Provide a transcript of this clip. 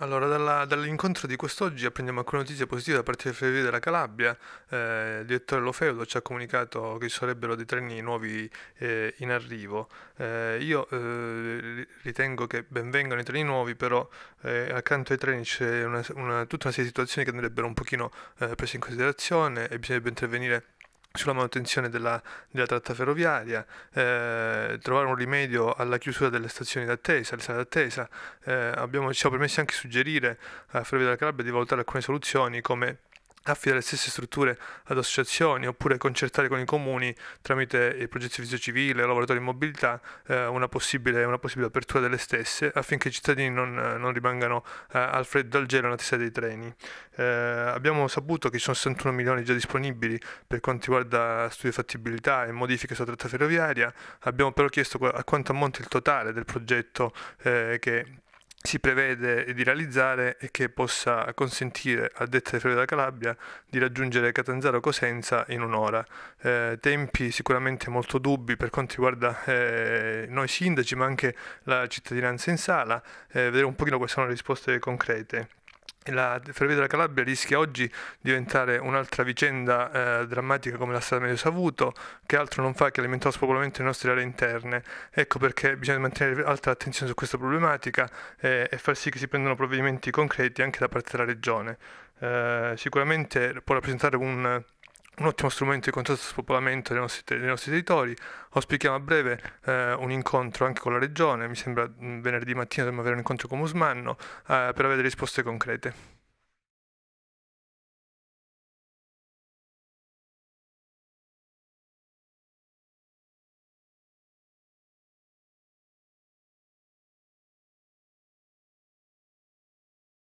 Allora, dalla, dall'incontro di quest'oggi apprendiamo alcune notizie positive da parte del Ferrovie della Calabria. Eh, il direttore Lofeudo ci ha comunicato che ci sarebbero dei treni nuovi eh, in arrivo. Eh, io eh, ritengo che benvengano i treni nuovi, però eh, accanto ai treni c'è una, una, tutta una serie di situazioni che andrebbero un pochino eh, prese in considerazione e bisognerebbe intervenire sulla manutenzione della, della tratta ferroviaria, eh, trovare un rimedio alla chiusura delle stazioni d'attesa, le sale d'attesa. Eh, abbiamo, ci siamo permessi anche di suggerire a Ferrovie della Calabria di valutare alcune soluzioni come affida le stesse strutture ad associazioni oppure concertare con i comuni tramite il progetto di servizio civile, lavoratori in mobilità, eh, una, possibile, una, possibile, apertura delle stesse affinché i cittadini non, non rimangano eh, al freddo al gelo nella testa dei treni. Eh, abbiamo saputo che ci sono 61 milioni già disponibili per quanto riguarda studi di fattibilità e modifiche sulla tratta ferroviaria, abbiamo però chiesto a quanto ammonta il totale del progetto eh, che si prevede di realizzare e che possa consentire a detta di Ferrovie della Calabria di raggiungere Catanzaro Cosenza in un'ora. Eh, tempi sicuramente molto dubbi per quanto riguarda eh, noi sindaci ma anche la cittadinanza in sala, eh, vedere un pochino quali sono le risposte concrete la Ferrovia della Calabria rischia oggi di diventare un'altra vicenda eh, drammatica come la strada Medio Savuto, che altro non fa che alimentare lo spopolamento delle nostre aree interne. Ecco perché bisogna mantenere alta attenzione su questa problematica eh, e far sì che si prendano provvedimenti concreti anche da parte della Regione. Eh, sicuramente può rappresentare un un ottimo strumento di contrasto al spopolamento dei nostri, dei nostri territori. Ospichiamo a breve eh, un incontro anche con la Regione, mi sembra mm, venerdì mattina dobbiamo avere un incontro con Musmanno eh, per avere risposte concrete.